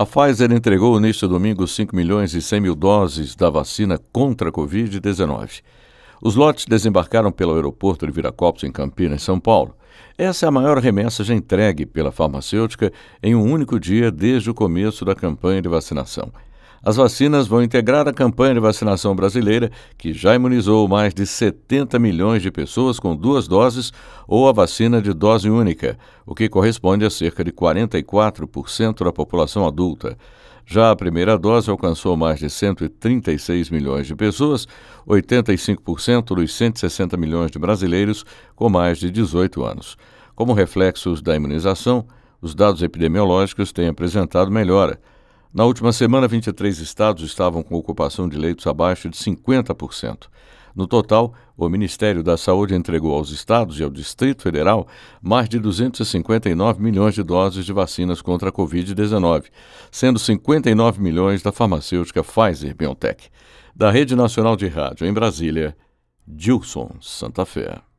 A Pfizer entregou neste domingo 5 milhões e 100 mil doses da vacina contra a Covid-19. Os lotes desembarcaram pelo aeroporto de Viracopos, em Campinas, São Paulo. Essa é a maior remessa já entregue pela farmacêutica em um único dia desde o começo da campanha de vacinação. As vacinas vão integrar a campanha de vacinação brasileira, que já imunizou mais de 70 milhões de pessoas com duas doses ou a vacina de dose única, o que corresponde a cerca de 44% da população adulta. Já a primeira dose alcançou mais de 136 milhões de pessoas, 85% dos 160 milhões de brasileiros com mais de 18 anos. Como reflexos da imunização, os dados epidemiológicos têm apresentado melhora. Na última semana, 23 estados estavam com ocupação de leitos abaixo de 50%. No total, o Ministério da Saúde entregou aos estados e ao Distrito Federal mais de 259 milhões de doses de vacinas contra a Covid-19, sendo 59 milhões da farmacêutica Pfizer BioNTech. Da Rede Nacional de Rádio em Brasília, Gilson Santa Fé.